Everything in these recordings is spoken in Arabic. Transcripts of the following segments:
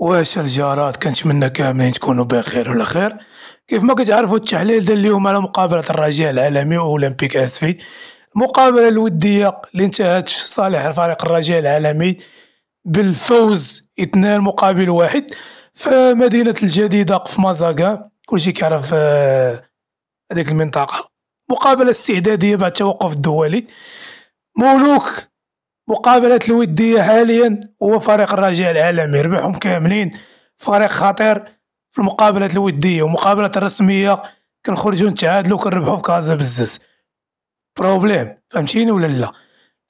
واش الجارات كنتمنى كاملين تكونوا بخير وعلى خير كيف ما كتعرفوا التحليل دار اليوم على مقابله الرجاء العالمي اولمبيك اسفي المقابله الوديه اللي انتهت في صالح الفريق الرجاء العالمي بالفوز اثنان مقابل واحد في مدينه الجديده في مازاكا كلشي كيعرف آه، هذيك المنطقه مقابله استعداديه بعد التوقف الدولي مولوك مقابلة الودية حاليا هو فريق الرجاء العالمي ربحهم كاملين فريق خطير في المقابلة الودية ومقابلة الرسمية كنخرجو نتعادلو كنربحو في كازا بزز بروبليم فهمتيني ولا لا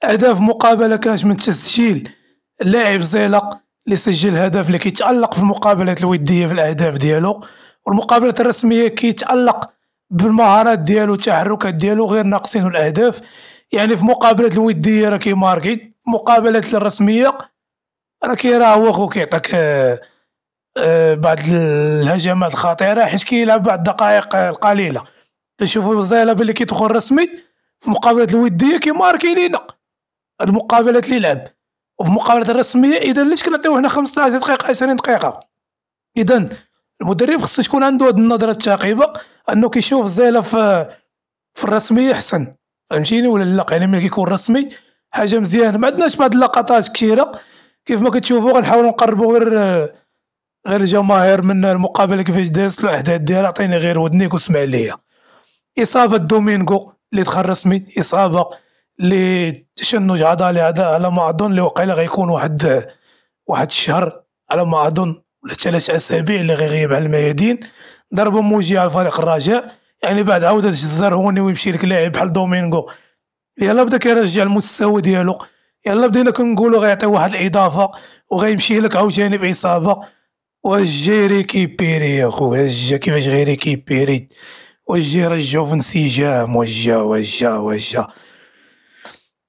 أهداف مقابلة كانت من تسجيل اللاعب زيلق اللي سجل هدف اللي كيتعلق في المقابلة الودية في الأهداف ديالو والمقابلة الرسمية كيتعلق بالمهارات ديالو التحركات ديالو غير ناقصين الأهداف يعني في مقابلات الوديه راه كيماركي في مقابلات الرسميه راه كيراوغ وكيعطيك آه، آه، بعض الهجمات الخطيره حيت كيلعب بعض الدقائق القليله نشوفوا الزلابه اللي كيدخل رسمي في مقابلات الوديه كيماركي لينا المقابلات اللي لعب وفي مقابله الرسميه اذا ليش كنعطيو هنا 15 دقيقه 20 دقيقه اذا المدرب خصو يكون عنده هاد النظره الثاقبه انه كيشوف الزلابه في الرسميه احسن فهمتيني ولا لا يعني ملي كيكون رسمي حاجه مزيانه ما عندناش بعض اللقطات كثيره كيف ما كتشوفوا غنحاولوا نقربوا غير غير الجماهير من المقابله كيفاش دازت الاحداث ديالها عطيني غير ودنيك وسمع ليا اصابه دومينغو اللي دخل رسمي اصابه لي تشنج عضلي هذا على ما اظن اللي وقيله غيكون واحد واحد الشهر على ما اظن ولا ثلاث اسابيع اللي غيغيب على الميادين ضربه موجيه على الفريق الرجاء يعني بعد عودة اللي يمشي لك لاعب بحال دومينغو يلا بدا كيرجع المستوى ديالو يلا بدينا كنقولوا غيعطي واحد الاضافه وغيمشي لك عاوتاني بعصابه وجي ريكيبيري يا خويا جا كيفاش غير ريكيبيري وجي رجعو في انسجام وجا وجا وجا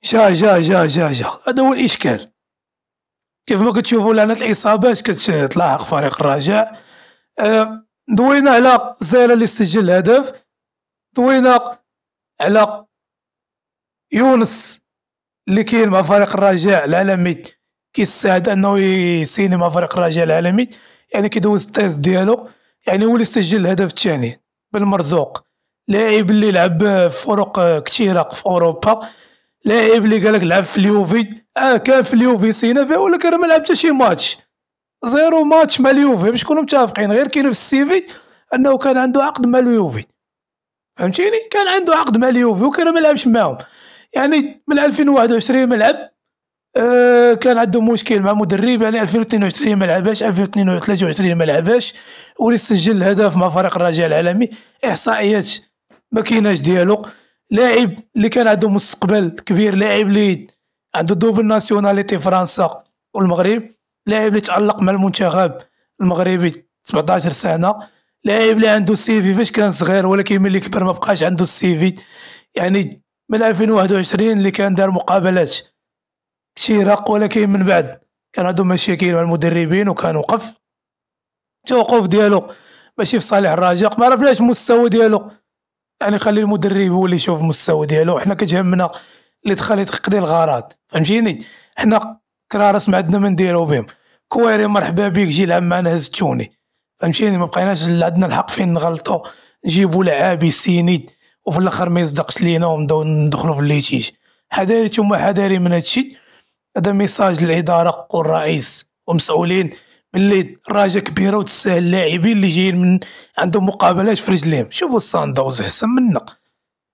جا جا جا جا جا هذا هو الاشكال كيف ما كتشوفوا لعنة العصابات كتلاحق فريق الرجاء آه، دوينا على زيلا اللي سجل الهدف دوينا على يونس اللي كاين مع فريق الرجاء العالمي كيستعد انه يسيني مع فريق الرجاء العالمي يعني كيدوز التيز ديالو يعني هو اللي سجل الهدف الثاني بالمرزوق لاعب اللي لعب في فرق كثيره في اوروبا لاعب اللي قالك لعب في اليوفي اه كان في اليوفي سينا فيه ولكن راه ما لعب حتى شي ماتش زيرو ماتش مع اليوفي باش نكونوا متفقين غير كاين في السيفي انه كان عنده عقد مع اليوفي فهمتيني كان عنده عقد مع اليوفي وكان ما لعبش معاهم يعني من 2021 ما لعب أه كان عنده مشكل مع مدرب يعني 2022 ما لعبش 2023 ما لعبش ولي سجل هدف مع فريق الرجاء العالمي احصائيات ما كايناش ديالو لاعب اللي كان عنده مستقبل كبير لاعب اللي عنده دوبل ناسيوناليتي فرنسا والمغرب لاعب اللي تالق مع المنتخب المغربي 17 سنه لاعب اللي عنده السيفي فاش كان صغير ولكن ملي كبر ما بقاش عنده السيفي يعني من 2021 اللي كان دار مقابلات كثيرة ولكن من بعد كان عنده مشاكل مع المدربين وكان وقف التوقف ديالو ماشي في صالح الرجاء ما عرفناش المستوى ديالو يعني خلي المدرب هو اللي يشوف المستوى ديالو حنا كتهمنا اللي تخلي تقضي الغرض فهمتيني حنا كرارس ما عندنا ما نديرو بهم كواري مرحبا بك جي لعب معنا هز التوني فهمتيني مبقيناش عندنا الحق فين نغلطو نجيبو لعابي سينيد وفي الاخر ما يصدقش لينا ونبداو ندخلو في الليتيج حذاري ثم حذاري من هادشي هذا ميساج للاداره والرئيس ومسؤولين باللي الراجا كبيره وتستاهل اللاعبين اللي جايين من عندهم مقابلات في رجليهم شوفوا الساندوز احسن منا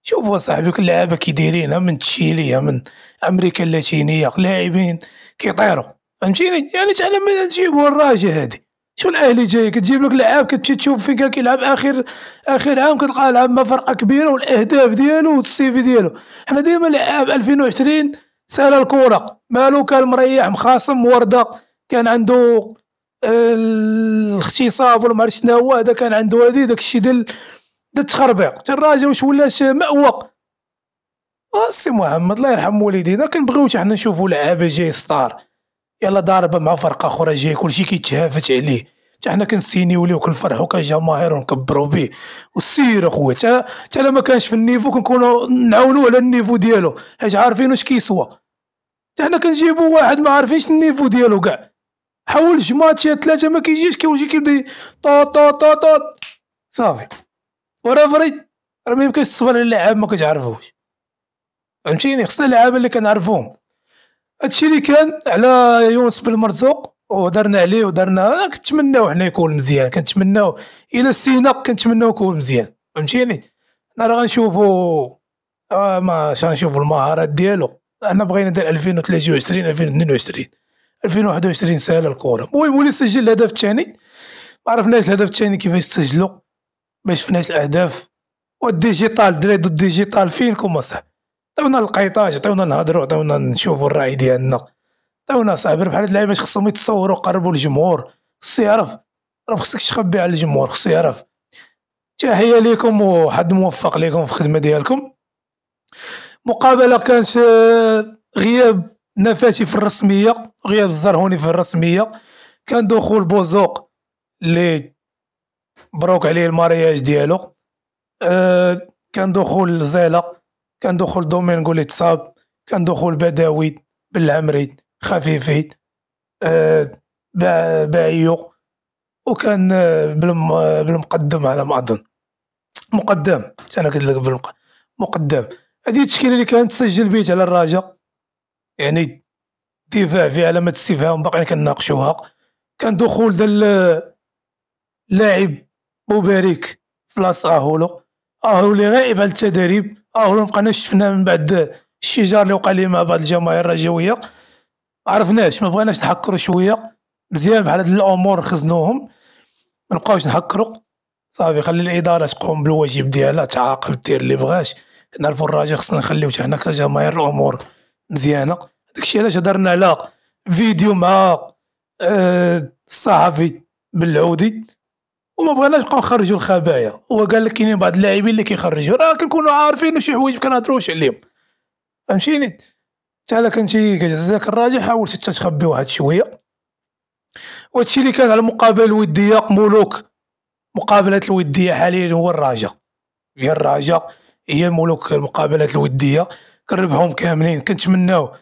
شوفوا صاحبي كل لعابه كي دايرينها من تشيليا من امريكا اللاتينيه لاعبين كيطيروا فهمتيني يعني تعلم من نجيبوا الراجا هادي شو الاهلي جاي كتجيب لك لعاب كتمشي تشوف فين كان كيلعب اخر اخر عام كتلقاه لعب مع فرقه كبيره والاهداف ديالو والسي في ديالو حنا ديما لعاب 2020 سال الكره مالو كان مريح مخاصم ورده كان عنده آه، الاختصاف ولا معرفتش عرفتش شنو هو هذا كان عنده هادي داك الشيء ديال التخربيق حتى الراجا واش ولا مأوق آه، السي محمد الله يرحم والدينا كنبغيو حنا نشوفو لعابه جاي ستار يلا ضاربه مع فرقه جاي كلشي كيتهافت عليه تا حنا كنسينيو ليه وكنفرحوا كجماهير ونكبرو به والسير اخويا تا تا ما كانش في النيفو كنكونو نعاونوه على النيفو ديالو حيت عارفين واش كيسوى تا حنا كنجيبو واحد ما عارفينش النيفو ديالو كاع حاول جماتش ثلاثه ما كيجيش كيولجي كيبدا طا طا طا طا صافي ورا راه ما يمكنش تصبر على اللاعب ما كتعرفوش فهمتيني خصنا اللعابه اللي كنعرفوهم هادشي اللي كان على يونس بن مرزوق ودرنا عليه ودرنا كنتمناو حنا يكون مزيان كنتمناو الى السينق كنتمناو يكون مزيان فهمتيني حنا راه غنشوفو آه ما غنشوفو المهارات ديالو حنا بغينا ندير 2023 2022 2021 سهل الكره المهم ولي سجل الهدف الثاني ما عرفناش الهدف الثاني كيفاش سجلو ما شفناش الاهداف والديجيتال دري ضد الديجيتال فينكم اصاحبي عطيونا القيطاج عطيونا نهضروا عطيونا نشوفوا الراي ديالنا عطيونا صاحبي بحال هاد اللعيبه خصهم يتصوروا قربوا للجمهور خصو يعرف راه خصك تخبي على الجمهور خصو يعرف تحيه ليكم وحد موفق ليكم في الخدمه ديالكم مقابله كانت آه، غياب نفاتي في الرسميه غياب الزرهوني في الرسميه كان دخول بوزوق اللي مبروك عليه المارياج ديالو آه، كان دخول زيلا كندخل دومين نقول كان كندخل بداوي بالعمري خفيفي آه باعيو وكان آه، بالم آه، بالمقدم على ما اظن مقدم انا قلت لك بالمقدم مقدم هذه التشكيله اللي كانت تسجل بيت على الرجاء يعني دفاع في علامه استفهام باقيين كناقشوها كان دخول ديال آه، لاعب مبارك بلاصه اهولو اهو لي غائب على التدريب اهو اللي بقينا شفنا من بعد الشجار اللي وقع ليه مع بعض الجماهير الرجويه عرفناش ما بغيناش نحكروا شويه مزيان بحال هاد الامور خزنوهم ما نبقاوش نحكروا صافي خلي الاداره تقوم بالواجب ديالها تعاقب دير اللي بغاش نعرفوا الراجل خصنا نخليو حتى حنا كجماهير الامور مزيانه داكشي علاش هضرنا على فيديو مع آه، الصحفي بالعودي وما بغيناش نبقاو نخرجوا الخبايا هو قال لك كاينين بعض اللاعبين اللي كيخرجوا راه كنكونوا عارفين شي حوايج ما كنهضروش عليهم فهمتيني حتى الا كنتي كتعزاك الراجل حاول حتى تخبي واحد شويه وهادشي اللي كان على المقابله الوديه ملوك مقابلات الوديه حاليا هو الرجاء هي الرجاء هي ملوك المقابلات الوديه كنربحهم كاملين كنتمناو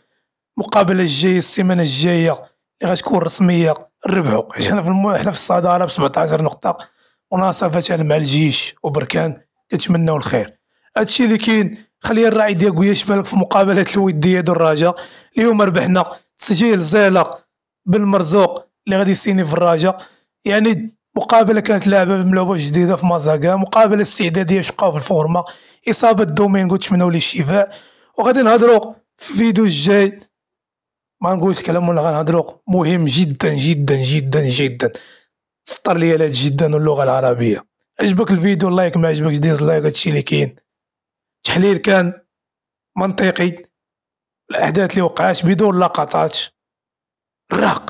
المقابله الجايه السيمانه الجايه اللي غتكون رسميه ربحوا حنا في المو... حنا في الصداره ب 17 نقطه وناصر فاتح مع الجيش وبركان كنتمناو الخير هادشي اللي كاين خلي الراعي ديال يشبه بالك في مقابله الوديه ديال الرجاء اليوم ربحنا تسجيل زيلق بالمرزوق اللي غادي يسيني في الرجاء يعني مقابله كانت لعبه ملعوبه جديده في مازاكا مقابله استعداديه شقا في الفورمه اصابه دومينغو تمناو ليه الشفاء وغادي نهضروا في فيديو الجاي ما نقولش كلام ولا غنهضروا مهم جدا جدا جدا جدا سطر لي هذا جدا اللغه العربيه عجبك الفيديو لايك ما عجبكش لايك هادشي اللي كاين تحليل كان منطقي الاحداث اللي وقعات بدون لقطات راق